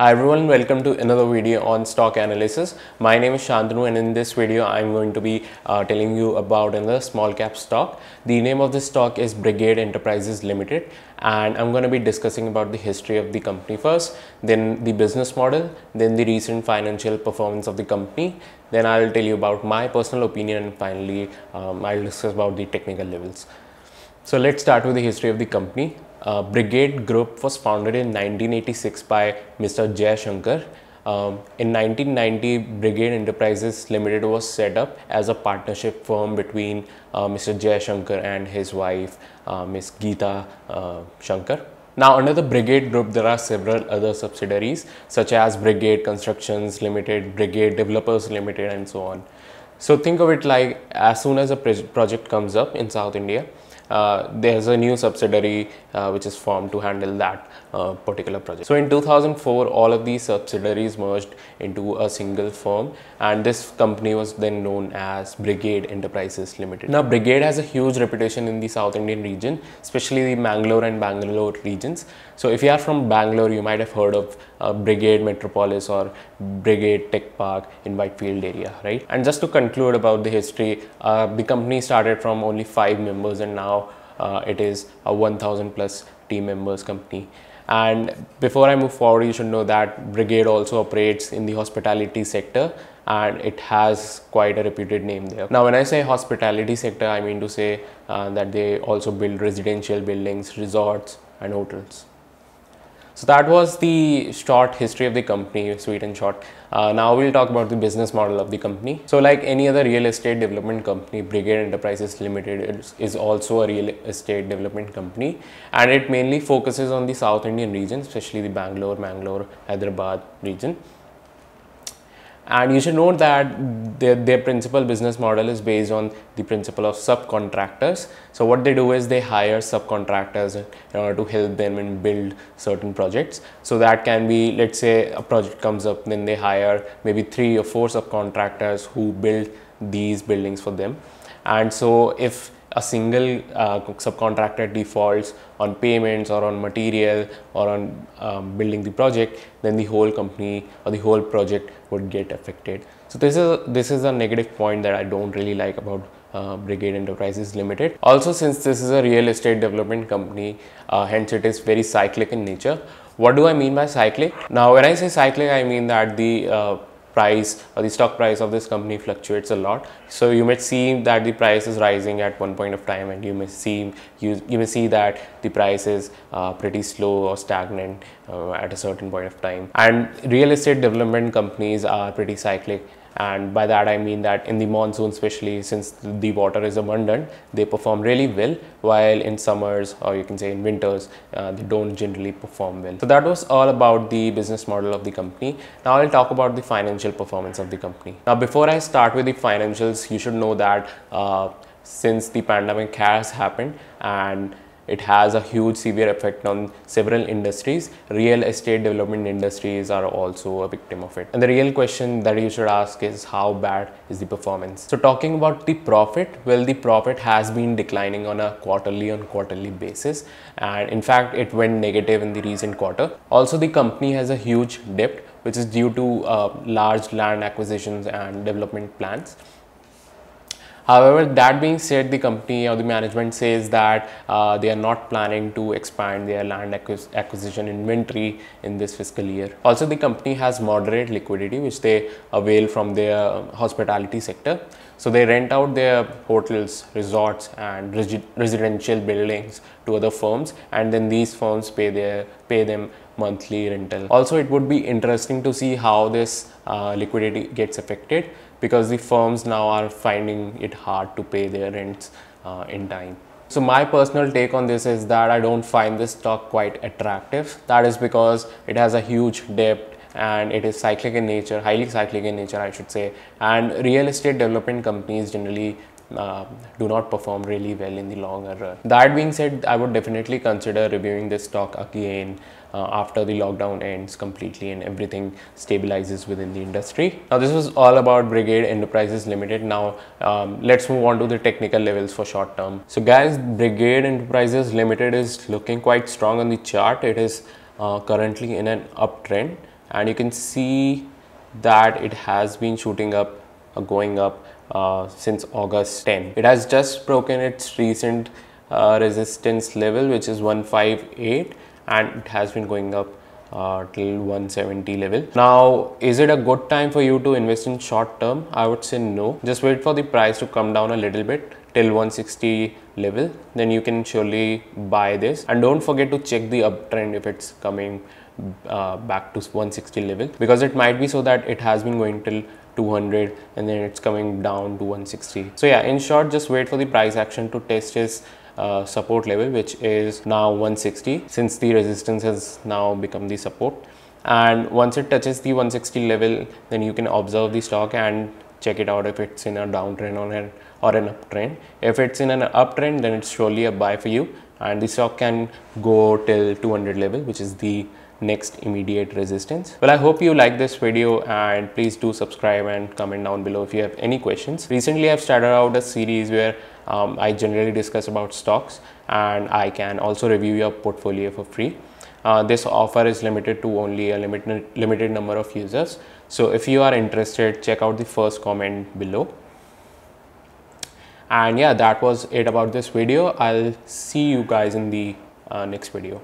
Hi everyone, welcome to another video on stock analysis. My name is Shantanu and in this video I'm going to be uh, telling you about another small cap stock. The name of this stock is Brigade Enterprises Limited and I'm going to be discussing about the history of the company first, then the business model, then the recent financial performance of the company, then I'll tell you about my personal opinion and finally um, I'll discuss about the technical levels. So let's start with the history of the company. Uh, Brigade Group was founded in 1986 by Mr. Jay Shankar. Um, in 1990, Brigade Enterprises Limited was set up as a partnership firm between uh, Mr. Jay Shankar and his wife, uh, Ms. Geeta uh, Shankar. Now, under the Brigade Group, there are several other subsidiaries such as Brigade Constructions Limited, Brigade Developers Limited, and so on. So, think of it like as soon as a project comes up in South India, uh, there's a new subsidiary uh, which is formed to handle that uh, particular project. So in 2004, all of these subsidiaries merged into a single firm and this company was then known as Brigade Enterprises Limited. Now Brigade has a huge reputation in the South Indian region, especially the Mangalore and Bangalore regions. So if you are from Bangalore, you might have heard of uh, Brigade Metropolis or Brigade Tech Park in Whitefield area, right? And just to conclude about the history, uh, the company started from only five members and now uh, it is a 1000 plus team members company and before I move forward, you should know that Brigade also operates in the hospitality sector and it has quite a reputed name there. Now, when I say hospitality sector, I mean to say uh, that they also build residential buildings, resorts and hotels. So that was the short history of the company, sweet and short. Uh, now we'll talk about the business model of the company. So like any other real estate development company, Brigade Enterprises Limited is also a real estate development company and it mainly focuses on the South Indian region, especially the Bangalore, Mangalore, Hyderabad region. And you should note that their, their principal business model is based on the principle of subcontractors. So what they do is they hire subcontractors in order to help them and build certain projects. So that can be, let's say a project comes up, then they hire maybe three or four subcontractors who build these buildings for them. And so if a single uh, subcontractor defaults on payments or on material or on um, building the project, then the whole company or the whole project would get affected. So this is this is a negative point that I don't really like about uh, Brigade Enterprises Limited. Also, since this is a real estate development company, uh, hence it is very cyclic in nature. What do I mean by cyclic? Now, when I say cyclic, I mean that the uh, price or uh, the stock price of this company fluctuates a lot so you may see that the price is rising at one point of time and you may see you, you may see that the price is uh, pretty slow or stagnant uh, at a certain point of time and real estate development companies are pretty cyclic and by that I mean that in the monsoon especially since the water is abundant they perform really well while in summers or you can say in winters uh, they don't generally perform well. So that was all about the business model of the company. Now I'll talk about the financial performance of the company. Now before I start with the financials you should know that uh, since the pandemic has happened and it has a huge severe effect on several industries. Real estate development industries are also a victim of it. And the real question that you should ask is how bad is the performance? So talking about the profit, well, the profit has been declining on a quarterly on quarterly basis. And in fact, it went negative in the recent quarter. Also, the company has a huge debt, which is due to uh, large land acquisitions and development plans. However, that being said, the company or the management says that uh, they are not planning to expand their land acquis acquisition inventory in this fiscal year. Also, the company has moderate liquidity, which they avail from their hospitality sector. So they rent out their hotels, resorts and residential buildings to other firms and then these firms pay their pay them monthly rental. Also, it would be interesting to see how this uh, liquidity gets affected because the firms now are finding it hard to pay their rents uh, in time. So my personal take on this is that I don't find this stock quite attractive. That is because it has a huge debt and it is cyclic in nature, highly cyclic in nature, I should say. And real estate development companies generally um, do not perform really well in the longer run. That being said, I would definitely consider reviewing this stock again uh, after the lockdown ends completely and everything stabilizes within the industry. Now this was all about Brigade Enterprises Limited. Now um, let's move on to the technical levels for short term. So guys, Brigade Enterprises Limited is looking quite strong on the chart. It is uh, currently in an uptrend and you can see that it has been shooting up going up uh, since August 10. It has just broken its recent uh, resistance level which is 158 and it has been going up uh, till 170 level. Now is it a good time for you to invest in short term? I would say no. Just wait for the price to come down a little bit till 160 level then you can surely buy this and don't forget to check the uptrend if it's coming uh, back to 160 level because it might be so that it has been going till 200 and then it's coming down to 160 so yeah in short just wait for the price action to test this uh, support level which is now 160 since the resistance has now become the support and once it touches the 160 level then you can observe the stock and check it out if it's in a downtrend or an, or an uptrend. If it's in an uptrend, then it's surely a buy for you and the stock can go till 200 level, which is the next immediate resistance. Well, I hope you like this video and please do subscribe and comment down below if you have any questions. Recently, I've started out a series where um, I generally discuss about stocks and I can also review your portfolio for free. Uh, this offer is limited to only a limited limited number of users so if you are interested check out the first comment below and yeah that was it about this video i'll see you guys in the uh, next video